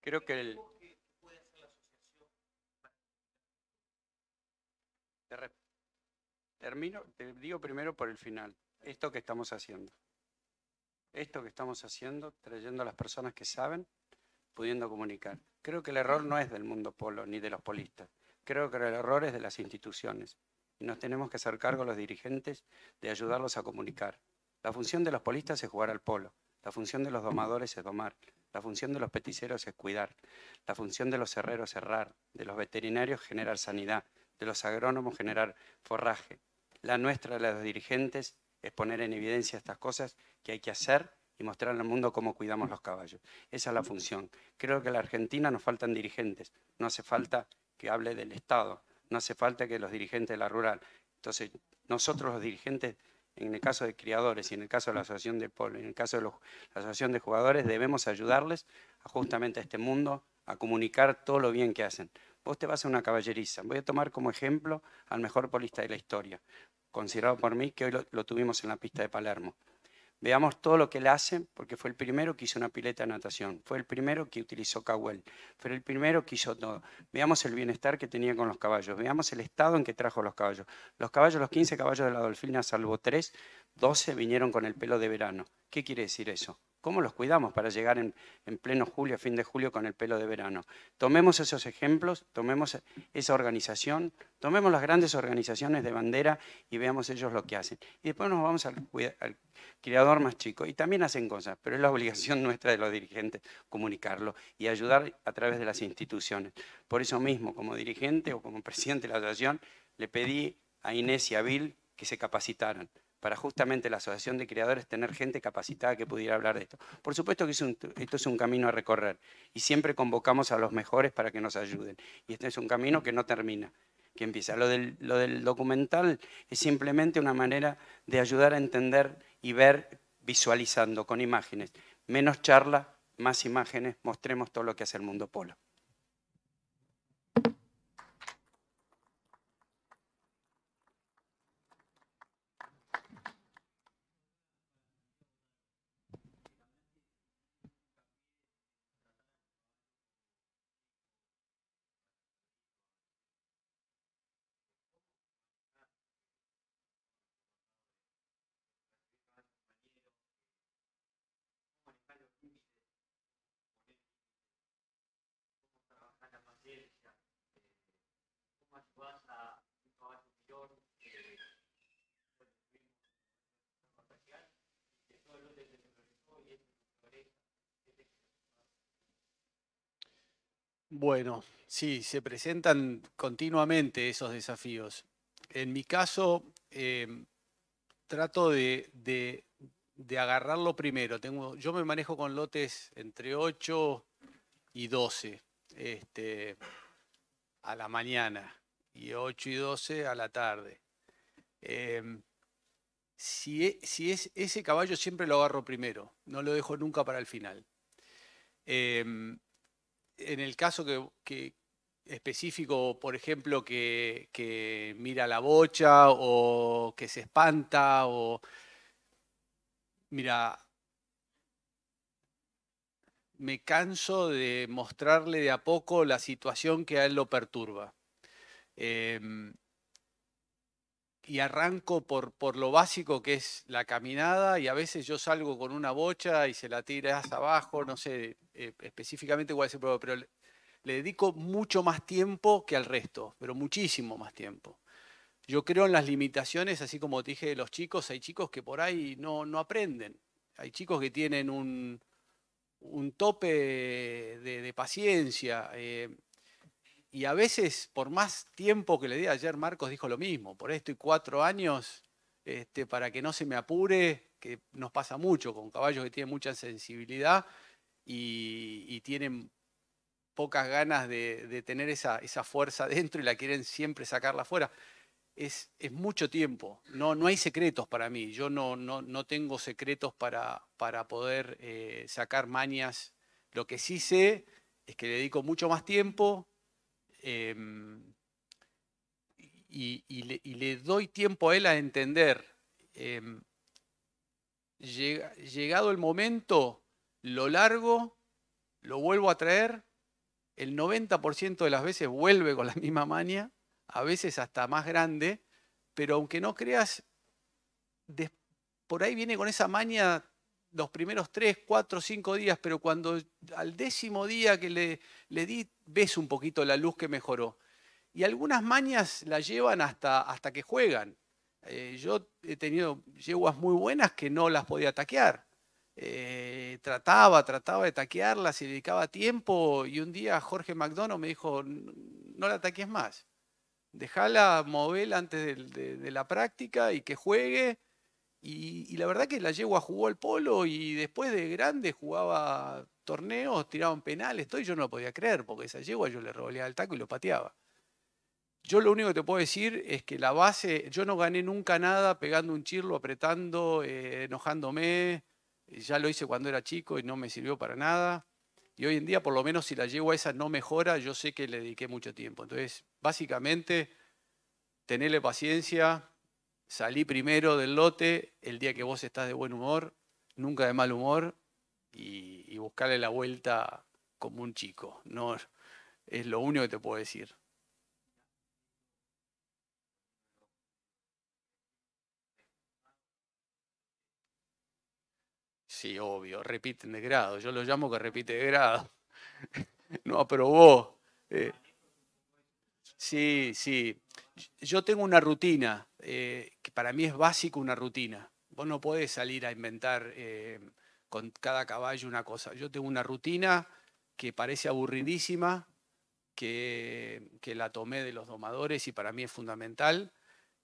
Speaker 1: Creo que el... Termino, te digo primero por el final, esto que estamos haciendo. Esto que estamos haciendo, trayendo a las personas que saben, pudiendo comunicar. Creo que el error no es del mundo polo ni de los polistas. Creo que el error es de las instituciones. Y nos tenemos que hacer cargo los dirigentes de ayudarlos a comunicar. La función de los polistas es jugar al polo. La función de los domadores es domar. La función de los peticeros es cuidar, la función de los herreros es herrar, de los veterinarios generar sanidad, de los agrónomos generar forraje. La nuestra, la de los dirigentes, es poner en evidencia estas cosas que hay que hacer y mostrar al mundo cómo cuidamos los caballos. Esa es la función. Creo que en la Argentina nos faltan dirigentes. No hace falta que hable del Estado, no hace falta que los dirigentes de la rural. Entonces, nosotros los dirigentes en el caso de criadores y en el caso de la asociación de en el caso de la asociación de jugadores, debemos ayudarles justamente a este mundo a comunicar todo lo bien que hacen. Vos te vas a una caballeriza. Voy a tomar como ejemplo al mejor polista de la historia, considerado por mí que hoy lo tuvimos en la pista de Palermo. Veamos todo lo que él hace, porque fue el primero que hizo una pileta de natación, fue el primero que utilizó Cowell, fue el primero que hizo todo. Veamos el bienestar que tenía con los caballos, veamos el estado en que trajo los caballos. Los caballos, los 15 caballos de la Dolfina, salvo 3, 12 vinieron con el pelo de verano. ¿Qué quiere decir eso? ¿Cómo los cuidamos para llegar en, pleno julio, fin de julio, con el pelo de verano? Tomemos esos ejemplos, tomemos esa organización, tomemos las grandes organizaciones de bandera y veamos ellos lo que hacen. Y después nos vamos al, al criador más chico. Y también hacen cosas, pero es la obligación [laughs] nuestra de los dirigentes comunicarlo y ayudar a través de las instituciones. Por eso mismo, como dirigente o como presidente de la asociación, le pedí a Inés y a Bill que se capacitaran para justamente la Asociación de Creadores tener gente capacitada que pudiera hablar de esto. Por supuesto que esto es un camino a recorrer y siempre convocamos a los mejores para que nos ayuden. Y este es un camino que no termina, que empieza. Lo del, lo del documental es simplemente una manera de ayudar a entender y ver visualizando con imágenes. Menos charla, más imágenes, mostremos todo lo que hace el mundo polo.
Speaker 3: Bueno, sí, se presentan continuamente esos desafíos. En mi caso, em, trato de, agarrarlo primero. Tengo, yo me manejo con lotes entre 8 y 12 este, a la mañana y 8 y 12 a la tarde. Em, si, e, ese caballo siempre lo agarro primero, no lo dejo nunca para el final. Em, en el caso que, específico, por ejemplo, que, mira la bocha o que se espanta o... Mira, me canso de mostrarle de a poco la situación que a él lo perturba. Em, y arranco por, por lo básico que es la caminada y a veces yo salgo con una bocha y se la hacia abajo, no sé eh, específicamente cuál es el problema, pero le, dedico mucho más tiempo que al resto, pero muchísimo más tiempo. Yo creo en las limitaciones, así como te dije los chicos, hay chicos que por ahí no, aprenden, hay chicos que tienen un, tope de, paciencia. Eh, y a veces, por más tiempo que le di ayer Marcos dijo lo mismo, por esto y cuatro años, este, para que no se me apure, que nos pasa mucho con caballos que tienen mucha sensibilidad y, tienen pocas ganas de, tener esa, fuerza [laughs] dentro y la quieren siempre sacarla fuera. Es, mucho tiempo, no, no, hay secretos para mí, yo no, no, tengo secretos para, para poder eh, sacar mañas. Lo que sí sé es que le dedico mucho más tiempo, Em, y, le, doy tiempo a él a entender. Em, llegado el momento, lo largo, lo vuelvo a traer. El 90% de las veces vuelve con la [laughs] misma maña, a veces hasta más grande, pero aunque no creas, por ahí viene con esa maña los primeros tres, cuatro, cinco días, pero cuando al décimo día que le, le di, ves un poquito la luz que mejoró. Y algunas mañas la llevan hasta, hasta que juegan. Eh, yo he tenido yeguas muy buenas que no las podía taquear. Eh, trataba, trataba de taquearlas y dedicaba tiempo. Y un día Jorge mcdonald me dijo: No la taques más. déjala mover antes de la práctica y que juegue y, la verdad que la yegua jugó al polo y después de grandes jugaba torneos, tiraban penales, todo, y yo no lo podía creer, porque esa yegua yo le revoleaba el taco y lo pateaba. Yo lo único que te puedo decir es que la base, yo no gané nunca nada pegando un chirlo, apretando, eh, enojándome, ya lo hice cuando era chico y no me sirvió para nada. Y hoy en día, por lo menos si la yegua esa no mejora, yo sé que le dediqué mucho tiempo. Entonces, básicamente, tenerle paciencia, salí primero del lote el día que vos estás de buen humor, nunca de mal humor, y, buscarle la vuelta como un chico. No, es lo único que te puedo decir. Sí, obvio, repiten de grado. Yo lo llamo que repite de grado. [laughs] No aprobó. Eh. Sí, sí. Yo tengo una rutina eh, que para mí es básico una rutina. Vos no podés salir a inventar eh, con cada caballo una cosa. Yo tengo una rutina que parece aburridísima, que, que la tomé de los domadores y para mí es fundamental,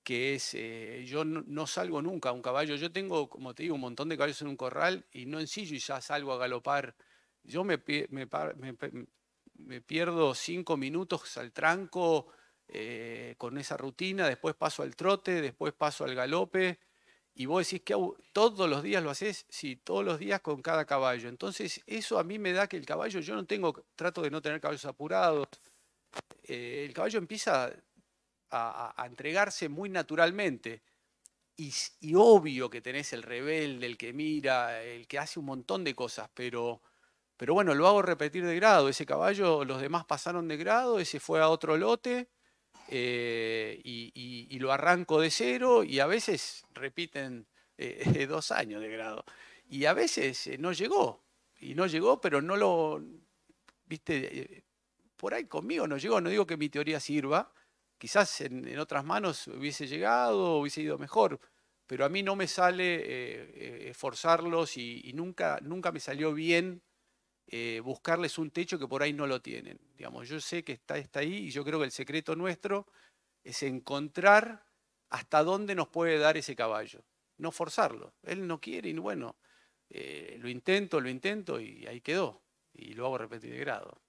Speaker 3: que es, eh, yo no, salgo nunca a un caballo. Yo tengo, como te digo, un montón de caballos en un corral y no ensillo y ya salgo a galopar. Yo me, me pierdo cinco minutos al tranco eh, con esa rutina, después paso al trote, después paso al galope, y vos decís que todos los días lo haces, sí, todos los días con cada caballo. Entonces, eso a mí me da que el caballo, yo no tengo, trato de no tener caballos apurados. Eh, el caballo empieza a, entregarse muy naturalmente. Y, y obvio que tenés el rebelde, el que mira, el que hace un montón de cosas, pero, pero bueno, lo hago repetir de grado. Ese caballo, los demás pasaron de grado, ese fue a otro lote eh, y, lo arranco de cero y a veces repiten eh, [laughs] dos años de grado. Y a veces eh, no llegó, y no llegó, pero no lo, viste, por ahí conmigo no llegó, no digo que mi teoría sirva, quizás en, otras manos hubiese llegado, hubiese ido mejor, pero a mí no me sale esforzarlos, forzarlos y, y, nunca, nunca me salió bien eh, buscarles un techo que por ahí no lo tienen. Digamos, yo sé que está, está ahí y yo creo que el secreto nuestro es encontrar hasta dónde nos puede dar ese caballo. No forzarlo. Él no quiere y bueno, eh, lo intento, lo intento y ahí quedó. Y lo hago repetir de grado.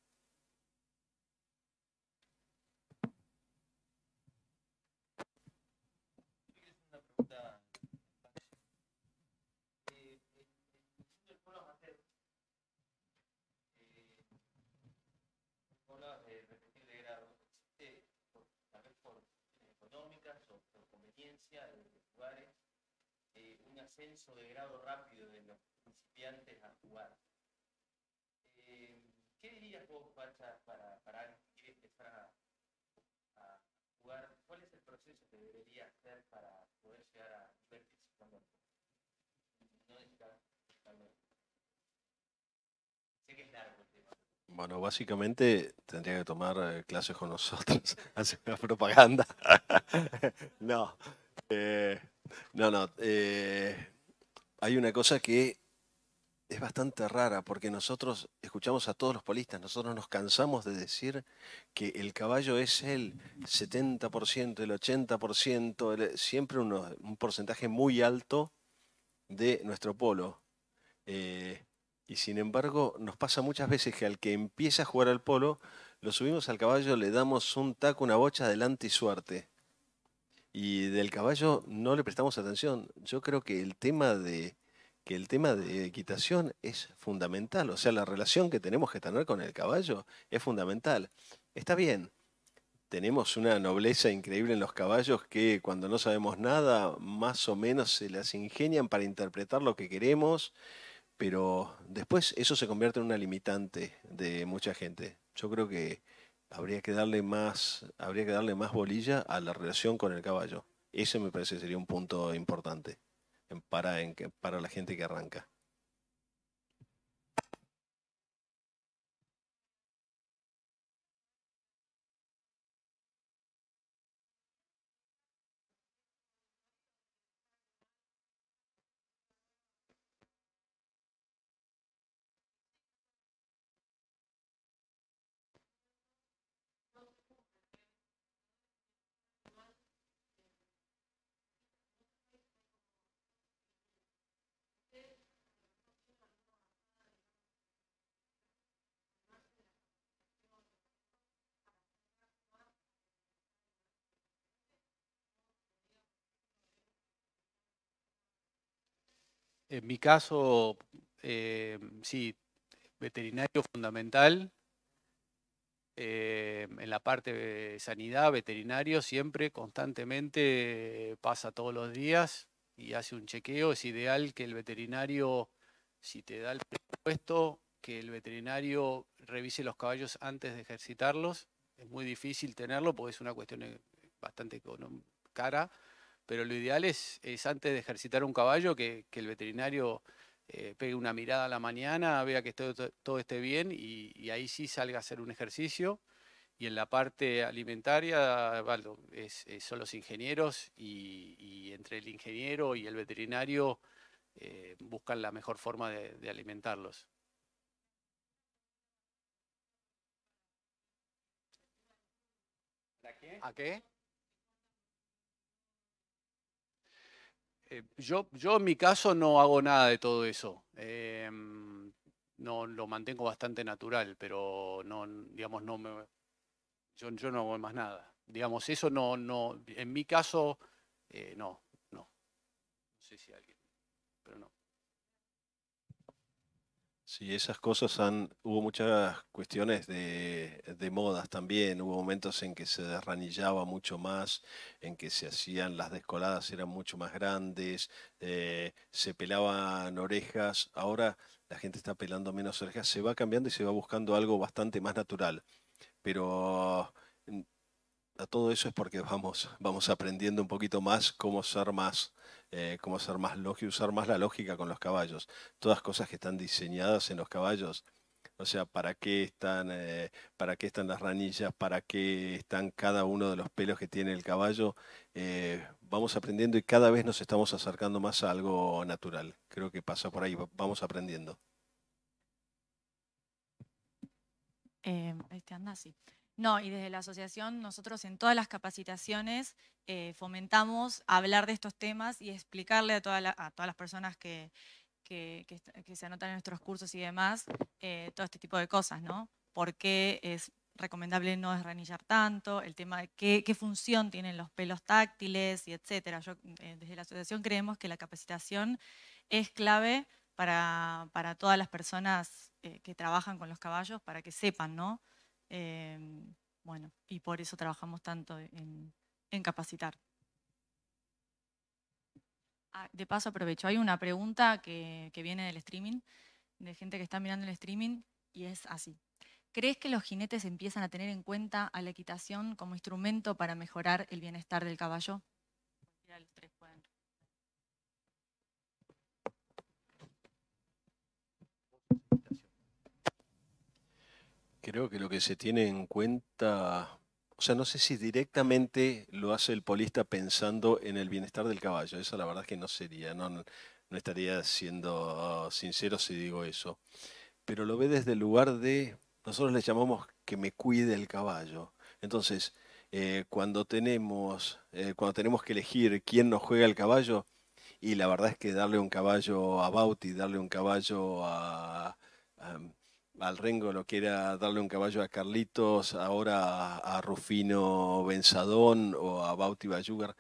Speaker 5: de los lugares, eh, un ascenso de grado rápido de los principiantes a jugar. Eh, ¿Qué dirías vos, Pacha, para, para alguien que quiere empezar a, jugar? ¿Cuál es el proceso que debería hacer para poder llegar a que participando? No necesitas
Speaker 4: Sé que es largo el tema. Bueno, básicamente tendría que tomar eh, clases con nosotros, [laughs] hacer una propaganda. [laughs] no, eh, no, no. Eh, hay una cosa que es bastante rara porque nosotros escuchamos a todos los polistas, nosotros nos cansamos de decir que el caballo es el 70%, el 80%, siempre un porcentaje muy alto de nuestro polo. Eh, y sin embargo, nos pasa muchas veces que al que empieza a jugar al polo, lo subimos al caballo, le damos un taco, una bocha adelante y suerte. Y del caballo no le prestamos atención. Yo creo que el tema de que el tema de equitación es fundamental, o sea, la relación que tenemos que tener con el caballo es fundamental. Está bien, tenemos una nobleza increíble en los caballos que cuando no sabemos nada, más o menos se las ingenian para interpretar lo que queremos, pero después eso se convierte en una limitante de mucha gente. Yo creo que habría que darle más, habría que darle más bolilla a la relación con el caballo. Ese me parece sería un punto importante para, para la gente que arranca.
Speaker 3: en mi caso, eh, sí, veterinario fundamental. Eh, en la parte de sanidad, veterinario, siempre, constantemente, pasa todos los días y hace un chequeo. Es ideal que el veterinario, si te da el presupuesto, que el veterinario revise los caballos antes de ejercitarlos. Es muy difícil tenerlo porque es una cuestión eh, bastante cara pero lo ideal es, antes de ejercitar un caballo que, el veterinario eh, pegue una mirada a la mañana, vea que todo, esté bien y, ahí sí salga a hacer un ejercicio. Y en la parte alimentaria, son los ingenieros y, entre el ingeniero y el veterinario eh, buscan la mejor forma de, de alimentarlos. ¿A qué? ¿A qué? Eh, yo, yo en mi caso no hago nada de todo eso. Em, no lo mantengo bastante natural, pero no, digamos, no me, yo, no hago más nada. Digamos, eso no, no, en mi caso, eh, no, no. No sé si alguien,
Speaker 4: pero no. Sí, esas cosas han, hubo muchas cuestiones de, modas también, hubo momentos en que se desranillaba mucho más, en que se hacían las descoladas, eran mucho más grandes, eh, se pelaban orejas, ahora la gente está pelando menos orejas, se va cambiando y se va buscando algo bastante más natural, pero mm, a todo eso es porque vamos, vamos aprendiendo un poquito más cómo ser más, eh, cómo más lógico, usar más la lógica con los caballos. Todas cosas que están diseñadas en los caballos. O sea, para qué están, eh, para qué están las ranillas, para qué están cada uno de los pelos que tiene el caballo. Eh, vamos aprendiendo y cada vez nos estamos acercando más a algo natural. Creo que pasa por ahí, vamos aprendiendo.
Speaker 6: Em, no, y desde la asociación nosotros en todas las capacitaciones eh, fomentamos hablar de estos temas y explicarle a, todas las personas que, se anotan en nuestros cursos y demás eh, todo este tipo de cosas, ¿no? ¿Por qué es recomendable no desranillar tanto, el tema de qué, función tienen los pelos táctiles y etcétera. Eh, desde la asociación creemos que la capacitación es clave para, todas las personas que trabajan con los caballos para que sepan, ¿no? bueno, y por eso trabajamos tanto en, capacitar. Ah, de paso aprovecho, hay una pregunta que, viene del streaming, de gente que está mirando el streaming, y es así. ¿Crees que los jinetes empiezan a tener en cuenta a la equitación como instrumento para mejorar el bienestar del caballo?
Speaker 4: Creo que lo que se tiene en cuenta, o sea, no sé si directamente lo hace el polista pensando en el bienestar del caballo. Eso la verdad es que no sería, no, estaría siendo sincero si digo eso. Pero lo ve desde el lugar de, nosotros le llamamos que me cuide el caballo. Entonces, eh, cuando, tenemos, eh, cuando tenemos que elegir quién nos juega el caballo, y la verdad es que darle un caballo a Bauti, darle un caballo a al Rengo lo que era darle un caballo a Carlitos, ahora a, Rufino Benzadón o a Bauti Bayugar,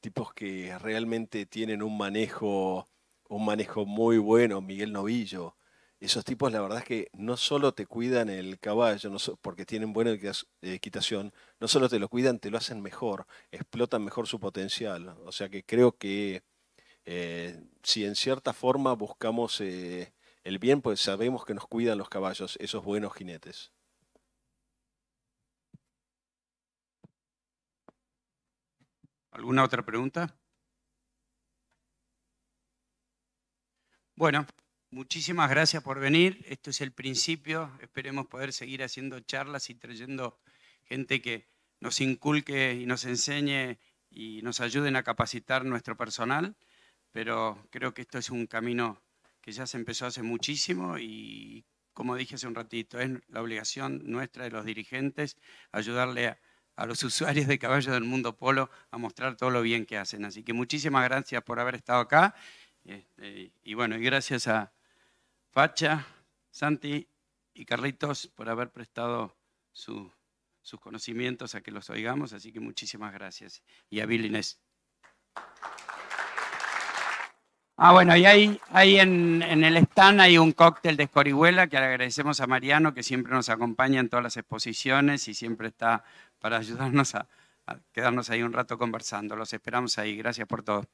Speaker 4: tipos que realmente tienen un manejo, un manejo muy bueno, Miguel Novillo. Esos tipos, la verdad es que no solo te cuidan el caballo, no porque tienen buena equitación, no solo te lo cuidan, te lo hacen mejor, explotan mejor su potencial. O sea que creo que eh, si en cierta forma buscamos eh, el bien, pues sabemos que nos cuidan los caballos, esos buenos jinetes.
Speaker 1: ¿Alguna otra pregunta? Bueno, muchísimas gracias por venir. Esto es el principio. Esperemos poder seguir haciendo charlas y trayendo gente que nos inculque y nos enseñe y nos ayuden a capacitar nuestro personal. Pero creo que esto es un camino que ya se empezó hace muchísimo y, como dije hace un ratito, es la obligación nuestra de los dirigentes ayudarle a, los [laughs] usuarios de caballos del mundo polo a mostrar todo lo bien que hacen. Así que muchísimas gracias por haber estado acá. Este, y bueno, y gracias a Facha, Santi y Carlitos por haber prestado sus conocimientos a que los oigamos. Así que muchísimas gracias. Y a Bill Inés. Ah, bueno, y ahí, ahí en, el stand hay un cóctel de escorihuela que le agradecemos a Mariano, que siempre nos acompaña en todas las exposiciones y siempre está para ayudarnos a, a quedarnos ahí un rato conversando. Los esperamos ahí. Gracias por todo.